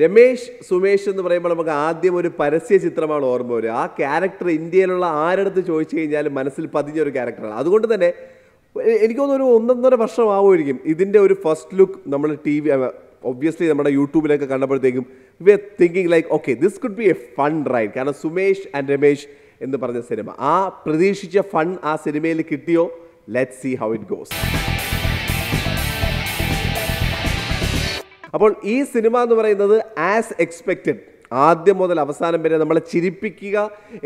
രമേശ് സുമേഷ് എന്ന് പറയുമ്പോൾ നമുക്ക് ആദ്യം ഒരു പരസ്യ ചിത്രമാണ് ഓർമ്മ വരിക ആ ക്യാരക്ടർ ഇന്ത്യയിലുള്ള ആരടുത്ത് ചോദിച്ചു കഴിഞ്ഞാലും മനസ്സിൽ പതിഞ്ഞ ഒരു ക്യാരക്ടറാണ് അതുകൊണ്ട് തന്നെ എനിക്ക് തോന്നുന്നു ഒരു ഒന്നൊന്നര വർഷമാവുമായിരിക്കും ഇതിൻ്റെ ഒരു ഫസ്റ്റ് ലുക്ക് നമ്മൾ ടി വി ഒബ്വിയസ്ലി നമ്മുടെ യൂട്യൂബിലൊക്കെ കണ്ടപ്പോഴത്തേക്കും we are thinking like okay this could be a fun ride കാരണം സുമേഷ് ആൻഡ് രമേശ് എന്ന് പറഞ്ഞ സിനിമ ആ പ്രതീക്ഷിച്ച ഫൺ ആ സിനിമയിൽ കിട്ടിയോ let see how it goes അപ്പോൾ ഈ സിനിമ എന്ന് പറയുന്നത് ആസ് എക്സ്പെക്റ്റഡ് ആദ്യം മുതൽ അവസാനം വരെ നമ്മളെ ചിരിപ്പിക്കുക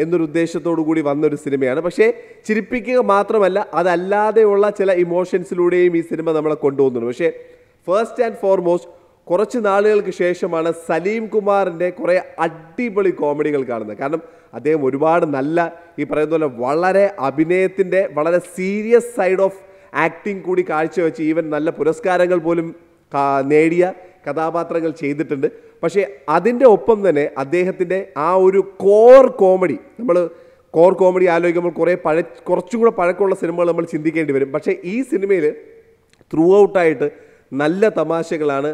എന്നൊരു ഉദ്ദേശത്തോടു കൂടി വന്നൊരു സിനിമയാണ് പക്ഷേ ചിരിപ്പിക്കുക മാത്രമല്ല അതല്ലാതെയുള്ള ചില ഇമോഷൻസിലൂടെയും ഈ സിനിമ നമ്മളെ കൊണ്ടുപോകുന്നുണ്ട് പക്ഷേ ഫസ്റ്റ് ആൻഡ് ഫോർമോസ്റ്റ് കുറച്ച് നാളുകൾക്ക് ശേഷമാണ് സലീം കുമാറിൻ്റെ കുറേ അടിപൊളി കോമഡികൾ കാണുന്നത് കാരണം അദ്ദേഹം ഒരുപാട് നല്ല ഈ പറയുന്ന പോലെ വളരെ അഭിനയത്തിൻ്റെ വളരെ സീരിയസ് സൈഡ് ഓഫ് ആക്ടിങ് കൂടി കാഴ്ചവെച്ച് ഈവൻ നല്ല പുരസ്കാരങ്ങൾ പോലും നേടിയ കഥാപാത്രങ്ങൾ ചെയ്തിട്ടുണ്ട് പക്ഷേ അതിൻ്റെ ഒപ്പം തന്നെ അദ്ദേഹത്തിൻ്റെ ആ ഒരു കോർ കോമഡി നമ്മൾ കോർ കോമഡി ആലോചിക്കുമ്പോൾ കുറേ പഴ കുറച്ചും കൂടെ പഴക്കമുള്ള സിനിമകൾ നമ്മൾ ചിന്തിക്കേണ്ടി വരും പക്ഷേ ഈ സിനിമയിൽ ത്രൂ ഔട്ടായിട്ട് നല്ല തമാശകളാണ്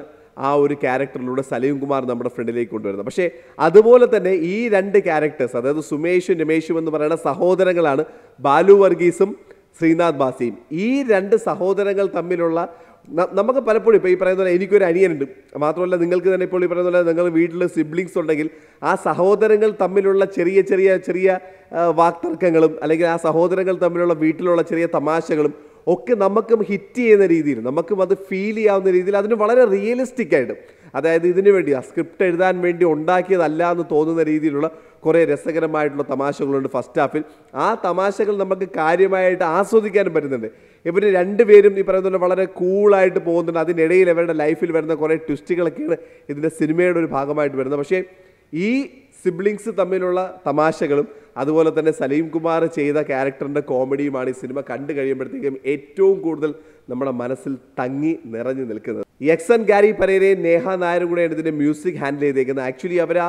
ആ ഒരു ക്യാരക്ടറിലൂടെ സലീം കുമാർ നമ്മുടെ ഫ്രണ്ടിലേക്ക് കൊണ്ടുവരുന്നത് പക്ഷേ അതുപോലെ തന്നെ ഈ രണ്ട് ക്യാരക്ടേഴ്സ് അതായത് സുമേഷും രമേഷും എന്ന് പറയുന്ന സഹോദരങ്ങളാണ് ബാലു വർഗീസും ശ്രീനാഥ് ബാസിയും ഈ രണ്ട് സഹോദരങ്ങൾ തമ്മിലുള്ള നമുക്ക് പലപ്പോഴും ഇപ്പോൾ ഈ പറയുന്ന പോലെ എനിക്കൊരു അനിയനുണ്ട് മാത്രമല്ല നിങ്ങൾക്ക് തന്നെ ഇപ്പോൾ ഈ പറയുന്ന പോലെ നിങ്ങൾ വീട്ടിൽ സിബ്ലിങ്സ് ഉണ്ടെങ്കിൽ ആ സഹോദരങ്ങൾ തമ്മിലുള്ള ചെറിയ ചെറിയ ചെറിയ വാക്തർക്കങ്ങളും അല്ലെങ്കിൽ ആ സഹോദരങ്ങൾ തമ്മിലുള്ള വീട്ടിലുള്ള ചെറിയ തമാശകളും ഒക്കെ നമുക്കും ഹിറ്റ് ചെയ്യുന്ന രീതിയിൽ നമുക്കും അത് ഫീൽ ചെയ്യാവുന്ന രീതിയിൽ അതിന് വളരെ റിയലിസ്റ്റിക് ആയിട്ട് അതായത് ഇതിനു വേണ്ടി ആ സ്ക്രിപ്റ്റ് എഴുതാൻ വേണ്ടി ഉണ്ടാക്കിയതല്ല എന്ന് തോന്നുന്ന രീതിയിലുള്ള കുറേ രസകരമായിട്ടുള്ള തമാശകളുണ്ട് ഫസ്റ്റ് ഹാഫിൽ ആ തമാശകൾ നമുക്ക് കാര്യമായിട്ട് ആസ്വദിക്കാനും പറ്റുന്നുണ്ട് ഇവർ രണ്ടുപേരും ഈ പറയുന്ന പോലെ വളരെ കൂളായിട്ട് പോകുന്നുണ്ട് അതിനിടയിൽ അവരുടെ ലൈഫിൽ വരുന്ന കുറേ ട്വിസ്റ്റുകളൊക്കെയാണ് ഇതിൻ്റെ സിനിമയുടെ ഒരു ഭാഗമായിട്ട് വരുന്നത് പക്ഷേ ഈ സിബ്ലിങ്സ് തമ്മിലുള്ള തമാശകളും അതുപോലെ തന്നെ സലീം കുമാർ ചെയ്ത ക്യാരക്ടറിൻ്റെ കോമഡിയുമാണ് ഈ സിനിമ കണ്ടു കഴിയുമ്പോഴത്തേക്കും ഏറ്റവും കൂടുതൽ നമ്മുടെ മനസ്സിൽ തങ്ങി നിറഞ്ഞു നിൽക്കുന്നത് എക്സൻ ഗാരി പരേരെ നേഹ നായരും കൂടെ ഇതിൻ്റെ മ്യൂസിക് ഹാൻഡിൽ ചെയ്തേക്കുന്നത് ആക്ച്വലി അവർ ആ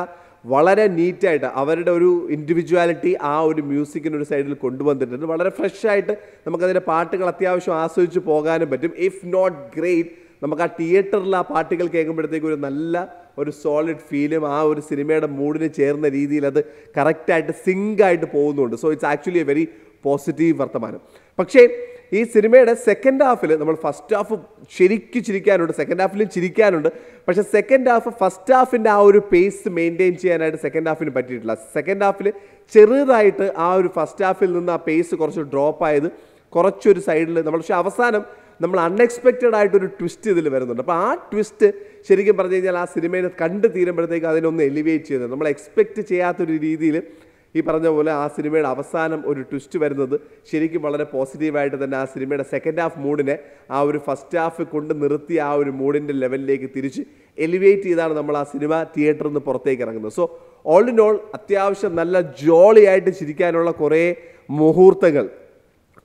വളരെ നീറ്റായിട്ട് അവരുടെ ഒരു ഇൻഡിവിജ്വാലിറ്റി ആ ഒരു മ്യൂസിക്കിൻ്റെ ഒരു സൈഡിൽ കൊണ്ടുവന്നിട്ടുണ്ട് വളരെ ഫ്രഷ് ആയിട്ട് നമുക്കതിൻ്റെ പാട്ടുകൾ അത്യാവശ്യം ആസ്വദിച്ച് പോകാനും പറ്റും ഇഫ് നോട്ട് ഗ്രേറ്റ് നമുക്ക് ആ തിയേറ്ററിൽ ആ പാട്ടുകൾ കേൾക്കുമ്പോഴത്തേക്കും ഒരു നല്ല ഒരു സോളിഡ് ഫീലും ആ ഒരു സിനിമയുടെ മൂഡിന് ചേർന്ന രീതിയിൽ അത് കറക്റ്റായിട്ട് സിങ്കായിട്ട് പോകുന്നുണ്ട് so it's actually a very positive വർത്തമാനം പക്ഷേ ഈ സിനിമയുടെ സെക്കൻഡ് ഹാഫിൽ നമ്മൾ ഫസ്റ്റ് ഹാഫ് ശരിക്കും ചിരിക്കാനുണ്ട് സെക്കൻഡ് ഹാഫിലും ചിരിക്കാനുണ്ട് പക്ഷെ സെക്കൻഡ് ഹാഫ് ഫസ്റ്റ് ഹാഫിൻ്റെ ആ ഒരു പേസ് മെയിൻറ്റെയിൻ ചെയ്യാനായിട്ട് സെക്കൻഡ് ഹാഫിന് പറ്റിയിട്ടില്ല സെക്കൻഡ് ഹാഫിൽ ചെറുതായിട്ട് ആ ഒരു ഫസ്റ്റ് ഹാഫിൽ നിന്ന് ആ പേസ് കുറച്ച് ഡ്രോപ്പ് ആയത് കുറച്ചൊരു സൈഡിൽ നമ്മൾ പക്ഷേ അവസാനം നമ്മൾ അൺഎക്സ്പെക്റ്റഡ് ആയിട്ടൊരു ട്വിസ്റ്റ് ഇതിൽ വരുന്നുണ്ട് അപ്പോൾ ആ ട്വിസ്റ്റ് ശരിക്കും പറഞ്ഞു കഴിഞ്ഞാൽ ആ സിനിമയെ കണ്ടു തീരുമ്പോഴത്തേക്ക് അതിനൊന്ന് എലിവേറ്റ് ചെയ്യുന്നത് നമ്മൾ എക്സ്പെക്റ്റ് ചെയ്യാത്തൊരു രീതിയിൽ ഈ പറഞ്ഞ പോലെ ആ സിനിമയുടെ അവസാനം ഒരു ട്വിസ്റ്റ് വരുന്നത് ശരിക്കും വളരെ പോസിറ്റീവായിട്ട് തന്നെ ആ സിനിമയുടെ സെക്കൻഡ് ഹാഫ് മൂഡിനെ ആ ഒരു ഫസ്റ്റ് ഹാഫ് കൊണ്ട് നിർത്തി ആ ഒരു മൂഡിൻ്റെ ലെവലിലേക്ക് തിരിച്ച് എലിവേറ്റ് ചെയ്താണ് നമ്മൾ ആ സിനിമ തിയേറ്ററിൽ നിന്ന് പുറത്തേക്ക് ഇറങ്ങുന്നത് സോ ഓൾ ഇൻ ഓൾ അത്യാവശ്യം നല്ല ജോളിയായിട്ട് ചിരിക്കാനുള്ള കുറേ മുഹൂർത്തങ്ങൾ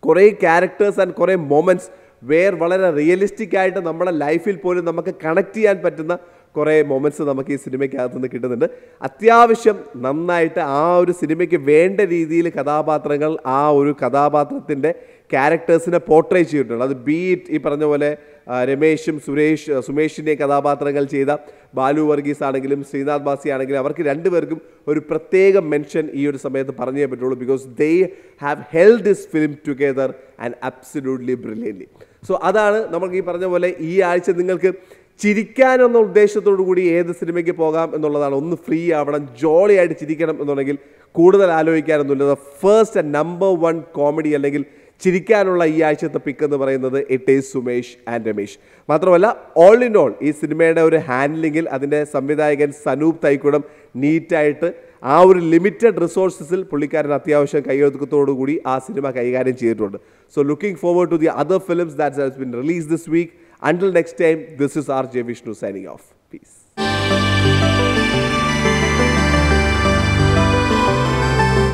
കുറേ ക്യാരക്ടേഴ്സ് ആൻഡ് കുറേ മൊമെൻറ്റ്സ് വേർ വളരെ റിയലിസ്റ്റിക് ആയിട്ട് നമ്മുടെ ലൈഫിൽ പോലും നമുക്ക് കണക്ട് ചെയ്യാൻ പറ്റുന്ന കുറേ മൊമെൻറ്റ്സ് നമുക്ക് ഈ സിനിമയ്ക്കകത്ത് നിന്ന് കിട്ടുന്നുണ്ട് അത്യാവശ്യം നന്നായിട്ട് ആ ഒരു സിനിമയ്ക്ക് വേണ്ട രീതിയിൽ കഥാപാത്രങ്ങൾ ആ ഒരു കഥാപാത്രത്തിൻ്റെ ക്യാരക്ടേഴ്സിനെ പോർട്രേ ചെയ്തിട്ടുണ്ട് അത് ബീറ്റ് ഈ പറഞ്ഞ പോലെ രമേശും സുരേഷ് സുമേഷിൻ്റെയും കഥാപാത്രങ്ങൾ ചെയ്ത ബാലു വർഗീസ് ആണെങ്കിലും ശ്രീനാഥ് ബാസി ആണെങ്കിലും അവർക്ക് രണ്ടുപേർക്കും ഒരു പ്രത്യേക മെൻഷൻ ഈ ഒരു സമയത്ത് പറഞ്ഞേ പറ്റുള്ളൂ because they have held this film together and absolutely brilliantly so അതാണ് നമുക്ക് ഈ പറഞ്ഞ പോലെ ഈ ആഴ്ച നിങ്ങൾക്ക് ചിരിക്കാനെന്ന ഉദ്ദേശത്തോടു കൂടി ഏത് സിനിമയ്ക്ക് പോകാം എന്നുള്ളതാണ് ഒന്ന് ഫ്രീ ആവണം ജോളി ആയിട്ട് ചിരിക്കണം എന്നുണ്ടെങ്കിൽ കൂടുതൽ ആലോചിക്കാനൊന്നുമില്ല first and number one comedy അല്ലെങ്കിൽ ചിരിക്കാനുള്ള ഈ ആഴ്ചത്തെ പിക്ക് എന്ന് പറയുന്നത് it is Sumesh and Ramesh മാത്രമല്ല ഓൾ ഇൻ ഓൾ ഈ സിനിമയുടെ ഒരു ഹാൻഡ്ലിങ്ങിൽ അതിൻ്റെ സംവിധായകൻ സനൂപ് തൈക്കുടം നീറ്റായിട്ട് ആ ഒരു ലിമിറ്റഡ് റിസോഴ്സസിൽ പുള്ളിക്കാരൻ അത്യാവശ്യം കൂടി ആ സിനിമ കൈകാര്യം ചെയ്തിട്ടുണ്ട് so looking forward to the other films that has been release this week until next time this is R J Vishnu signing off piece